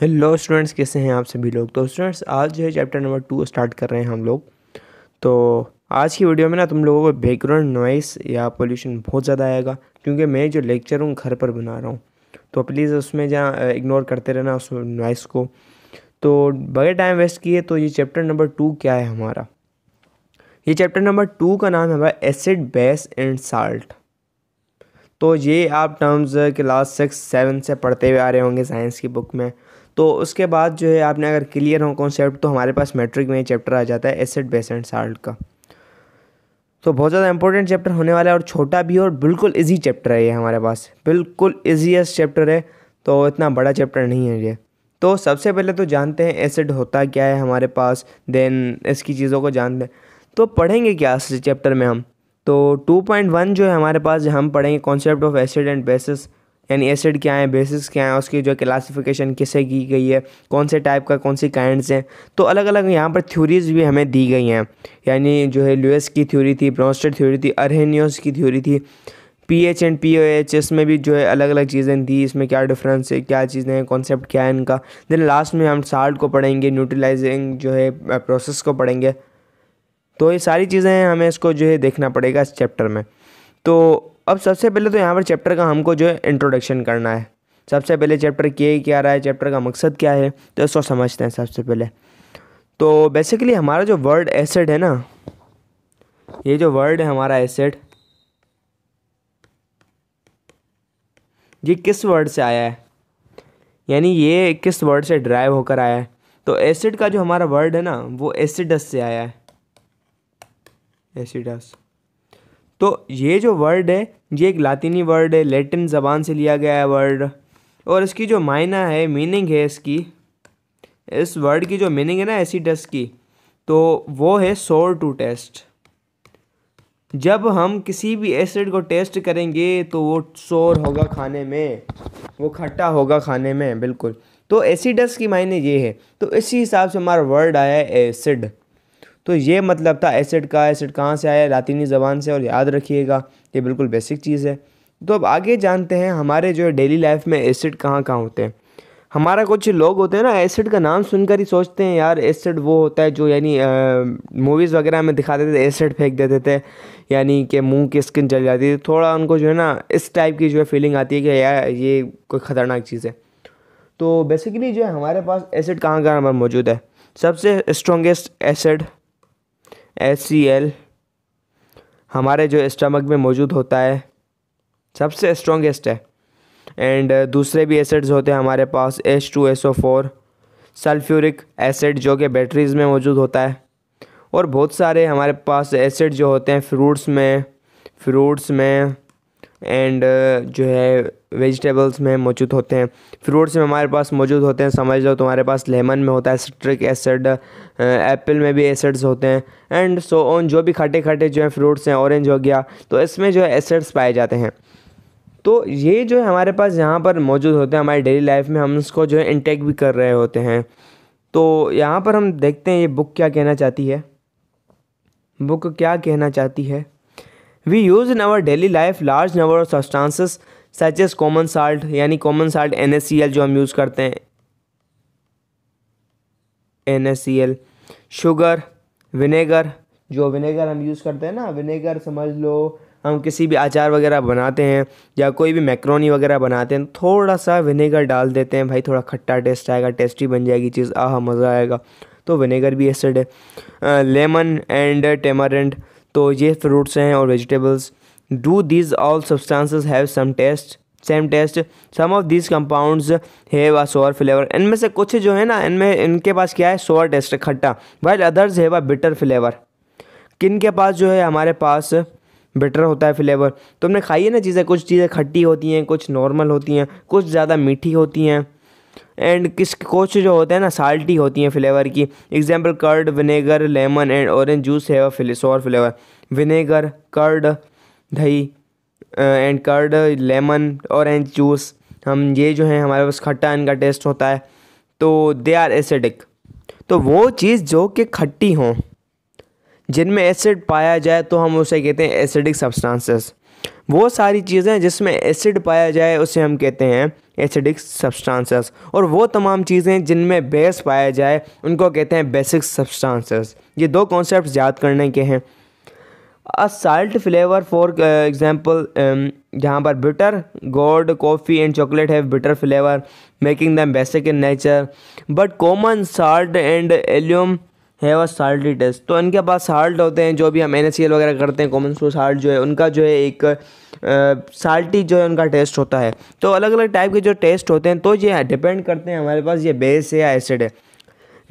hello students कैसे हैं आप सभी लोग तो स्टूडेंट्स आज जो है चैप्टर नंबर टू स्टार्ट कर रहे हैं हम लोग तो आज की वीडियो में ना तुम लोगों को बैकग्राउंड नॉइस या पोल्यूशन बहुत ज़्यादा आएगा क्योंकि मैं जो लेक्चर हूँ घर पर बना रहा हूँ तो प्लीज़ उसमें जहाँ इग्नोर करते रहना उस नॉइस को तो बगैर टाइम वेस्ट किए तो ये चैप्टर नंबर टू क्या है हमारा ये चैप्टर नंबर टू का नाम है एसिड बेस एंड साल्ट तो ये आप टर्म्स क्लास सिक्स सेवन से पढ़ते हुए आ रहे होंगे साइंस की बुक में तो उसके बाद जो है आपने अगर क्लियर हो कॉन्सेप्ट तो हमारे पास मैट्रिक में चैप्टर आ जाता है एसिड बेस एंड साल्ट का तो बहुत ज़्यादा इंपॉर्टेंट चैप्टर होने वाला है और छोटा भी और बिल्कुल इजी चैप्टर है ये हमारे पास बिल्कुल ईजीएस चैप्टर है तो इतना बड़ा चैप्टर नहीं है ये तो सबसे पहले तो जानते हैं एसिड होता क्या है हमारे पास देन इसकी चीज़ों को जानते हैं तो पढ़ेंगे क्या इस चैप्टर में हम तो 2.1 जो है हमारे पास हम पढ़ेंगे concept of acid and bases यानी एसिड क्या है बेसिस क्या है उसकी जो क्लासिफिकेशन किसे की गई है कौन से टाइप का कौन सी काइंड्स हैं तो अलग अलग यहाँ पर थ्योरीज भी हमें दी गई हैं यानी जो है लुएस की थ्योरी थी ब्रॉन्स्टर थ्योरी थी अरहेनियोस की थ्योरी थी P H and P O H इसमें भी जो है अलग अलग चीज़ें थी इसमें क्या डिफरेंस है क्या चीज़ें हैं कॉन्सेप्ट क्या है इनका देन लास्ट में हम साल्ट को पढ़ेंगे न्यूट्रलाइजिंग जो है प्रोसेस को पढ़ेंगे तो ये सारी चीज़ें हमें इसको जो है देखना पड़ेगा इस चैप्टर में तो अब सबसे पहले तो यहाँ पर चैप्टर का हमको जो है इंट्रोडक्शन करना है सबसे पहले चैप्टर किए क्या रहा है चैप्टर का मकसद क्या है तो इसको समझते हैं सबसे पहले तो बेसिकली हमारा जो वर्ड एसेट है ना ये जो वर्ड है हमारा एसेट ये किस वर्ड से आया है यानी ये किस वर्ड से ड्राइव होकर आया है तो एसिड का जो हमारा वर्ड है ना वो एसिडस से आया है एसिडस तो ये जो वर्ड है ये एक लातिनी वर्ड है लेटिन ज़बान से लिया गया है वर्ड और इसकी जो मायना है मीनिंग है इसकी इस वर्ड की जो मीनिंग है ना एसीडस की तो वो है सोर टू टेस्ट जब हम किसी भी एसिड को टेस्ट करेंगे तो वो सोर होगा खाने में वो खट्टा होगा खाने में बिल्कुल तो एसिडस की मायने ये है तो इसी हिसाब से हमारा वर्ड आया है एसिड तो ये मतलब था एसिड का एसिड कहाँ से आया लातीनी ज़बान से और याद रखिएगा ये बिल्कुल बेसिक चीज़ है तो अब आगे जानते हैं हमारे जो है डेली लाइफ में एसिड कहाँ कहाँ होते हैं हमारा कुछ लोग होते हैं ना एसिड का नाम सुनकर ही सोचते हैं यार एसिड वो होता है जो यानी मूवीज़ वगैरह में दिखा देते थे एसिड फेंक देते थे यानी कि मुंह की स्किन जल जाती थी थोड़ा उनको जो है ना इस टाइप की जो है फीलिंग आती है कि यार ये कोई ख़तरनाक चीज़ है तो बेसिकली जो है हमारे पास एसिड कहाँ कहाँ पर मौजूद है सबसे स्ट्रॉन्गेस्ट एसिड एस हमारे जो स्टमक में मौजूद होता है सबसे स्ट्रॉन्गेस्ट है एंड uh, दूसरे भी एसिड्स होते हैं हमारे पास H two S O four sulphuric acid जो कि बैटरीज में मौजूद होता है और बहुत सारे हमारे पास एसिड जो होते हैं फ्रूट्स में फ्रूट्स में एंड जो है वेजिटेबल्स में मौजूद होते हैं फ्रूट्स में हमारे पास मौजूद होते हैं समझ लो तुम्हारे पास लेमन में होता है सिट्रिक एसिड एप्पल में भी एसिड्स होते हैं एंड सो ऑन जो भी खट्टे खट्टे जो है फ्रूट्स हैं ऑरेंज हो गया तो इसमें जो है एसिड्स पाए जाते हैं तो ये जो है हमारे पास यहाँ पर मौजूद होते हैं हमारी डेली लाइफ में हम उसको जो है इंटेक भी कर रहे होते हैं तो यहाँ पर हम देखते हैं ये बुक क्या कहना चाहती है बुक क्या कहना चाहती है we use in our daily life large number of substances such as common salt यानी कॉमन साल्ट एन जो हम यूज़ करते हैं एन शुगर विनेगर जो विनेगर हम यूज़ करते हैं ना विनेगर समझ लो हम किसी भी अचार वगैरह बनाते हैं या कोई भी मैक्रोनी वगैरह बनाते हैं थोड़ा सा विनेगर डाल देते हैं भाई थोड़ा खट्टा टेस्ट आएगा टेस्टी बन जाएगी चीज़ आह मज़ा आएगा तो विनेगर भी एसिड है लेमन एंड टेमरेंट तो ये फ्रूट्स हैं और vegetables do these all substances have some taste same taste some of this compounds have a sour flavour इनमें से कुछ जो है ना इनमें इनके पास क्या है सोअर टेस्ट खट्टा while others have a bitter flavour किन के पास जो है हमारे पास बेटर होता है फ्लेवर तुमने खाई है ना चीज़ें कुछ चीज़ें खट्टी होती हैं कुछ नॉर्मल होती हैं कुछ ज़्यादा मीठी होती हैं एंड किस कुछ जो होते हैं ना साल्टी होती हैं फ्लेवर की example curd vinegar lemon and orange juice है और फ्लेवर विनेगर कर्ड दही and curd lemon orange juice हम ये जो है हमारे पास खट्टा इनका टेस्ट होता है तो दे आर एसिडिक तो वो चीज़ जो कि खट्टी हों जिनमें एसिड पाया जाए तो हम उसे कहते हैं एसिडिक सब्सटेंसेस वो सारी चीज़ें जिसमें एसिड पाया जाए उसे हम कहते हैं एसिडिक सब्सटेंसेस और वो तमाम चीज़ें जिनमें बेस पाया जाए उनको कहते हैं बेसिक सब्सटेंसेस ये दो कॉन्सेप्ट याद करने के हैं a salt flavour for example जहाँ पर bitter gourd coffee and chocolate have bitter flavour making them basic in nature but common salt and alum है अ साल्टी टेस्ट तो इनके पास साल्ट होते हैं जो भी हम एन वगैरह करते हैं कॉमन फ्लो साल्ट जो है उनका जो है एक साल्टी जो है उनका टेस्ट होता है तो अलग अलग टाइप के जो टेस्ट होते हैं तो ये डिपेंड करते हैं हमारे पास ये बेस है या एसिड है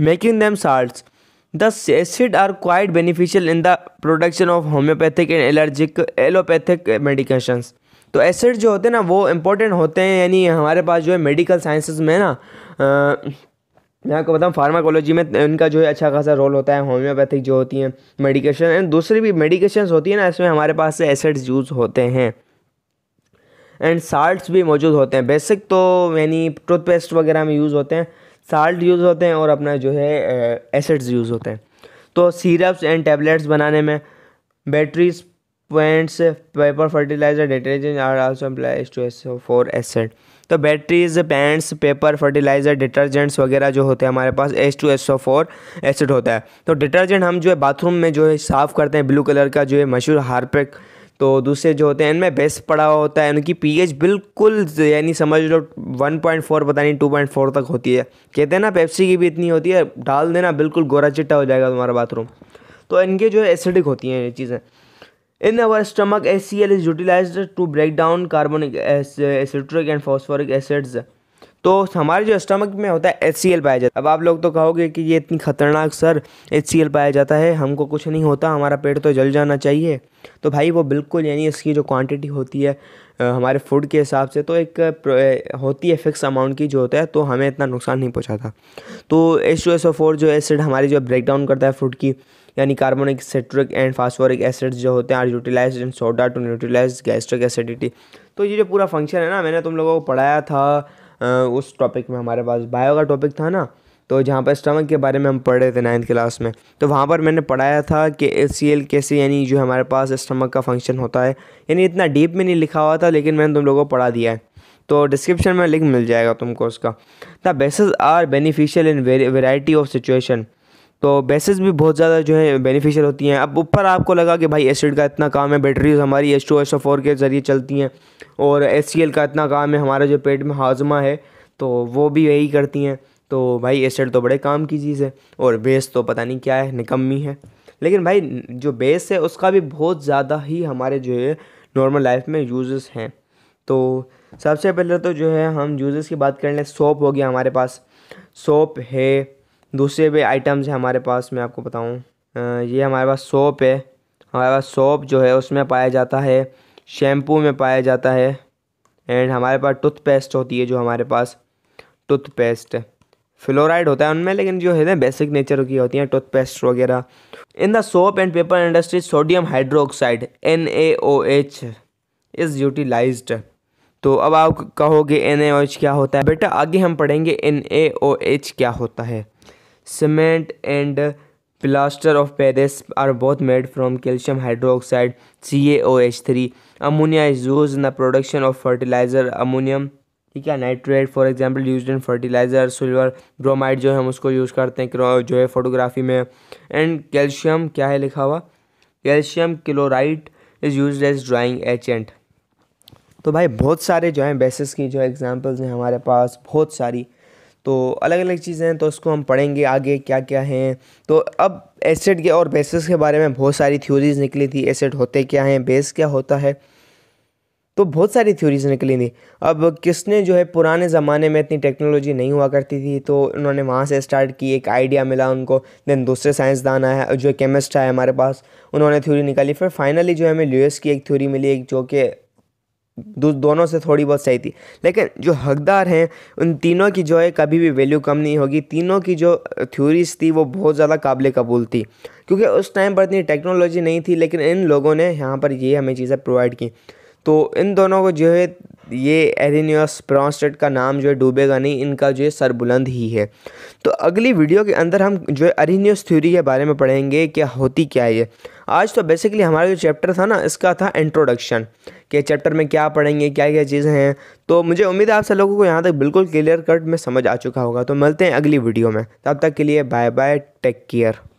making them salt the acid are quite beneficial in the production of homeopathic and allergic allopathic medications तो एसिड जो होते हैं ना वो इम्पोर्टेंट होते हैं यानी हमारे पास जो है मेडिकल साइंसिस में ना मैं आपको बताऊँ फार्माकोलॉजी में इनका जो है अच्छा खासा रोल होता है होम्योपैथिक जो होती हैं मेडिकेशन एंड दूसरी भी मेडिकेशंस होती है ना इसमें हमारे पास से एसिड्स यूज़ होते हैं एंड साल्ट्स भी मौजूद होते हैं बेसिक तो यानी टूथपेस्ट वगैरह में यूज़ होते हैं साल्ट यूज़ होते हैं और अपना जो है एसिड्स यूज़ होते हैं तो सीरप्स एंड टैबलेट्स बनाने में batteries paints paper fertiliser detergent are also employs two S four acid तो batteries paints paper fertiliser detergents वगैरह जो होते हैं हमारे पास H two S O four acid होता है तो डिटर्जेंट हम जो है बाथरूम में जो है साफ़ करते हैं ब्लू कलर का जो है मशहूर हारपेक तो दूसरे जो होते हैं इनमें बेस पड़ा हुआ होता है इनकी पीएच बिल्कुल यानी समझ लो 1.4 पता नहीं टू तक होती है कहते हैं ना पेप्सी की भी इतनी होती है डाल देना बिल्कुल गोरा चिट्टा हो जाएगा तुम्हारा बाथरूम तो इनके जो है एसिडिक होती हैं ये चीज़ें in stomach our C L is utilise to break down carbonic citric and phosphoric acids तो हमारे जो स्टमक में होता है एच पाया जाता है अब आप लोग तो कहोगे कि ये इतनी खतरनाक सर एच सी एल पाया जाता है हमको कुछ नहीं होता हमारा पेट तो जल जाना चाहिए तो भाई वो बिल्कुल यानी इसकी जो क्वांटिटी होती है हमारे फूड के हिसाब से तो एक होती है फिक्स अमाउंट की जो होता है तो हमें इतना नुकसान नहीं पहुँचाता तो एच जो एसिड हमारी जो ब्रेक डाउन करता है फूड की यानी carbonic citric and phosphoric acids जो होते हैं are utilise in soda to neutralise gastric acidity तो ये जो पूरा फंक्शन है ना मैंने तुम लोगों को पढ़ाया था उस टॉपिक में हमारे पास बायो का टॉपिक था ना तो जहाँ पर स्टमक के बारे में हम पढ़ रहे थे नाइन्थ क्लास में तो वहाँ पर मैंने पढ़ाया था कि सी एल कैसे यानी जो हमारे पास स्टमक का फंक्शन होता है यानी इतना डीप में नहीं लिखा हुआ था लेकिन मैंने तुम लोगों को पढ़ा दिया है तो डिस्क्रिप्शन में लिंक मिल जाएगा तुमको उसका the bases are beneficial in variety of situation तो बेसिस भी बहुत ज़्यादा जो है बेनिफिशियल होती हैं अब ऊपर आपको लगा कि भाई एसिड का इतना काम है बैटरीज तो हमारी एच टू एस फोर के ज़रिए चलती हैं और एस सी एल का इतना काम है हमारा जो पेट में हाजमा है तो वो भी यही करती हैं तो भाई एसिड तो बड़े काम की चीज़ है और बेस तो पता नहीं क्या है निकम्मी है लेकिन भाई जो बेस है उसका भी बहुत ज़्यादा ही हमारे जो है नॉर्मल लाइफ में यूज़ हैं तो सबसे पहले तो जो है हम यूज़ की बात कर लें सोप हो गया हमारे पास सोप है दूसरे भी आइटम्स हैं हमारे पास मैं आपको बताऊँ ये हमारे पास सोप है हमारे पास सोप जो है उसमें पाया जाता है शैम्पू में पाया जाता है एंड हमारे पास टूथपेस्ट होती है जो हमारे पास टूथपेस्ट फ्लोराइड होता है उनमें लेकिन जो है ना बेसिक नेचर की होती हैं टूथपेस्ट वगैरह in the soap and paper industry sodium hydroxide N A O H is utilise तो अब आप कहोगे एन ए ओ एच क्या होता है बेटा आगे हम पढ़ेंगे एन ए ओ एच क्या होता है cement and plaster of Paris are both made both calcium hydroxide C H three ammonia is use in the production of fertiliser ammonium ठीक है nitrate for example use in fertiliser silver bromide जो है हम उसको use करते हैं जो है फोटोग्राफी में एंड कैल्शियम क्या है लिखा हुआ calcium chloride is use as drying agent तो भाई बहुत सारे जो हैं बेसिस की जो एग्जाम्पल्स हैं हमारे पास बहुत सारी तो अलग अलग चीज़ें हैं तो उसको हम पढ़ेंगे आगे क्या क्या हैं तो अब एसेट के और बेसिस के बारे में बहुत सारी थ्योरीज निकली थी एसेट होते क्या हैं बेस क्या होता है तो बहुत सारी थ्योरीज निकली थी अब किसने जो है पुराने ज़माने में इतनी टेक्नोलॉजी नहीं हुआ करती थी तो उन्होंने वहाँ से स्टार्ट की एक आइडिया मिला उनको देन दूसरे साइंसदान आया जो केमिस्ट आया हमारे पास उन्होंने थ्योरी निकाली फिर फाइनली जो है हमें ल्यूएस की एक थ्योरी मिली एक जो कि दोनों से थोड़ी बहुत सही थी लेकिन जो हकदार हैं उन तीनों की जो है कभी भी वैल्यू कम नहीं होगी तीनों की जो थ्योरीज थी वो बहुत ज़्यादा काबिल कबूल थी क्योंकि उस टाइम पर इतनी टेक्नोलॉजी नहीं थी लेकिन इन लोगों ने यहाँ पर ये हमें चीज़ें प्रोवाइड की तो इन दोनों को जो है ये एरिनियस प्रॉन्स्टेट का नाम जो है डूबेगा नहीं इनका जो है सर बुलंद ही है तो अगली वीडियो के अंदर हम जो है अरिनियस थ्योरी के बारे में पढ़ेंगे क्या होती क्या है ये आज तो बेसिकली हमारा जो चैप्टर था ना इसका था इंट्रोडक्शन के चैप्टर में क्या पढ़ेंगे क्या क्या चीज़ें हैं तो मुझे उम्मीद है आप सब लोगों को यहाँ तक बिल्कुल क्लियर कट में समझ आ चुका होगा तो मिलते हैं अगली वीडियो में तब तक के लिए बाय बाय टेक केयर